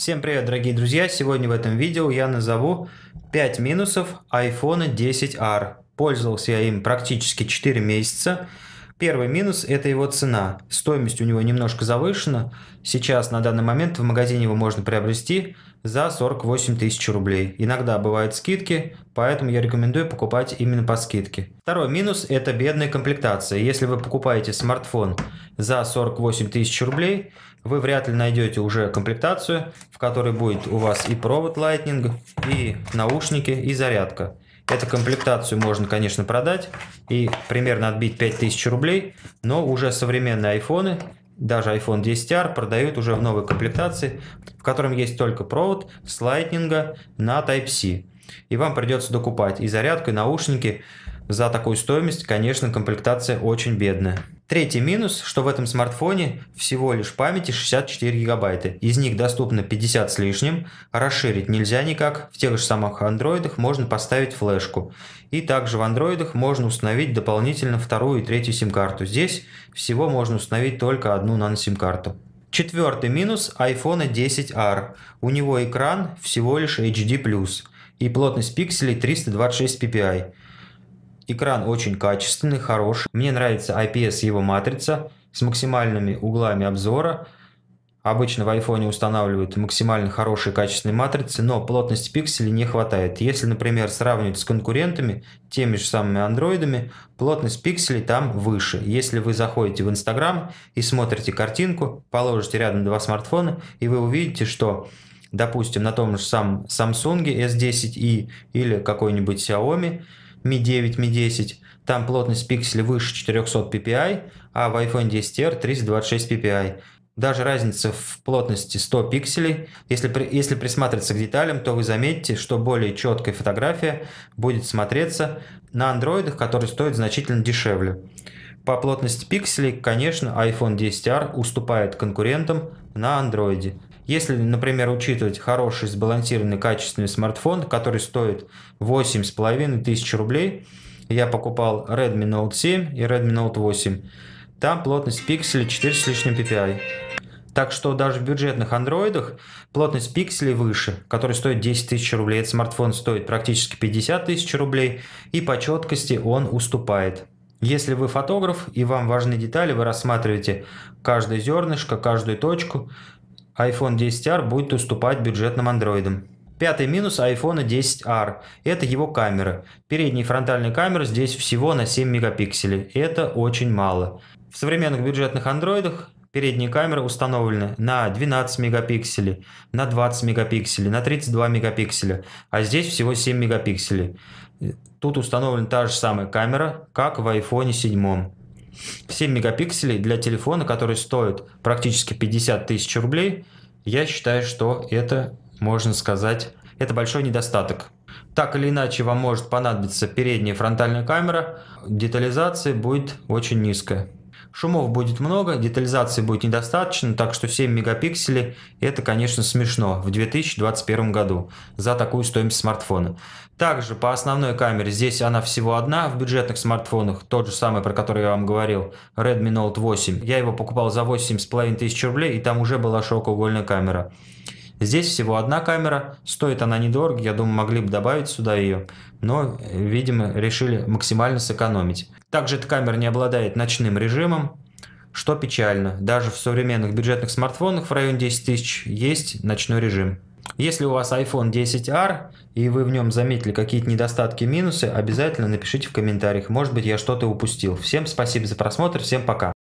Всем привет, дорогие друзья! Сегодня в этом видео я назову 5 минусов iPhone 10R. Пользовался я им практически 4 месяца. Первый минус – это его цена. Стоимость у него немножко завышена. Сейчас на данный момент в магазине его можно приобрести за 48 тысяч рублей. Иногда бывают скидки, поэтому я рекомендую покупать именно по скидке. Второй минус – это бедная комплектация. Если вы покупаете смартфон за 48 тысяч рублей, вы вряд ли найдете уже комплектацию, в которой будет у вас и провод Lightning, и наушники, и зарядка. Эту комплектацию можно, конечно, продать и примерно отбить 5000 рублей, но уже современные айфоны, даже iPhone 10R продают уже в новой комплектации, в котором есть только провод с Lightning на Type-C. И вам придется докупать и зарядку, и наушники. За такую стоимость, конечно, комплектация очень бедная. Третий минус, что в этом смартфоне всего лишь памяти 64 гигабайта. Из них доступно 50 с лишним, расширить нельзя никак. В тех же самых андроидах можно поставить флешку. И также в андроидах можно установить дополнительно вторую и третью сим-карту. Здесь всего можно установить только одну нано-сим-карту. Четвертый минус iPhone 10R. У него экран всего лишь HD+, и плотность пикселей 326 ppi. Экран очень качественный, хороший. Мне нравится IPS его матрица с максимальными углами обзора. Обычно в iPhone устанавливают максимально хорошие качественные матрицы, но плотности пикселей не хватает. Если, например, сравнивать с конкурентами, теми же самыми андроидами, плотность пикселей там выше. Если вы заходите в Instagram и смотрите картинку, положите рядом два смартфона, и вы увидите, что допустим, на том же самом Samsung S10i или какой-нибудь Xiaomi – Mi 9, Mi 10, там плотность пикселей выше 400 ppi, а в iPhone 10R 326 ppi. Даже разница в плотности 100 пикселей. Если, если присматриваться к деталям, то вы заметите, что более четкая фотография будет смотреться на андроидах, которые стоят значительно дешевле. По плотности пикселей, конечно, iPhone 10R уступает конкурентам на андроиде. Если, например, учитывать хороший, сбалансированный, качественный смартфон, который стоит 8,5 тысяч рублей, я покупал Redmi Note 7 и Redmi Note 8. Там плотность пикселей 4 с лишним ppi. Так что даже в бюджетных андроидах плотность пикселей выше, который стоит 10 тысяч рублей. Этот смартфон стоит практически 50 тысяч рублей, и по четкости он уступает. Если вы фотограф и вам важны детали, вы рассматриваете каждое зернышко, каждую точку, iPhone 10R будет уступать бюджетным андроидам. Пятый минус iPhone 10R – это его камера. Передняя фронтальная камера здесь всего на 7 мегапикселей. Это очень мало. В современных бюджетных андроидах передние камеры установлены на 12 мегапикселей, на 20 мегапикселей, на 32 мегапикселя, а здесь всего 7 мегапикселей. Тут установлена та же самая камера, как в iPhone 7. 7 мегапикселей для телефона, который стоит практически 50 тысяч рублей, я считаю, что это, можно сказать, это большой недостаток. Так или иначе, вам может понадобиться передняя фронтальная камера, детализация будет очень низкая. Шумов будет много, детализации будет недостаточно, так что 7 мегапикселей – это, конечно, смешно в 2021 году за такую стоимость смартфона. Также по основной камере здесь она всего одна в бюджетных смартфонах, тот же самый, про который я вам говорил, Redmi Note 8. Я его покупал за 8,5 тысяч рублей, и там уже была широкоугольная камера. Здесь всего одна камера, стоит она недорого, я думаю, могли бы добавить сюда ее, но, видимо, решили максимально сэкономить. Также эта камера не обладает ночным режимом, что печально. Даже в современных бюджетных смартфонах в районе 10 тысяч есть ночной режим. Если у вас iPhone 10R и вы в нем заметили какие-то недостатки и минусы, обязательно напишите в комментариях. Может быть, я что-то упустил. Всем спасибо за просмотр, всем пока.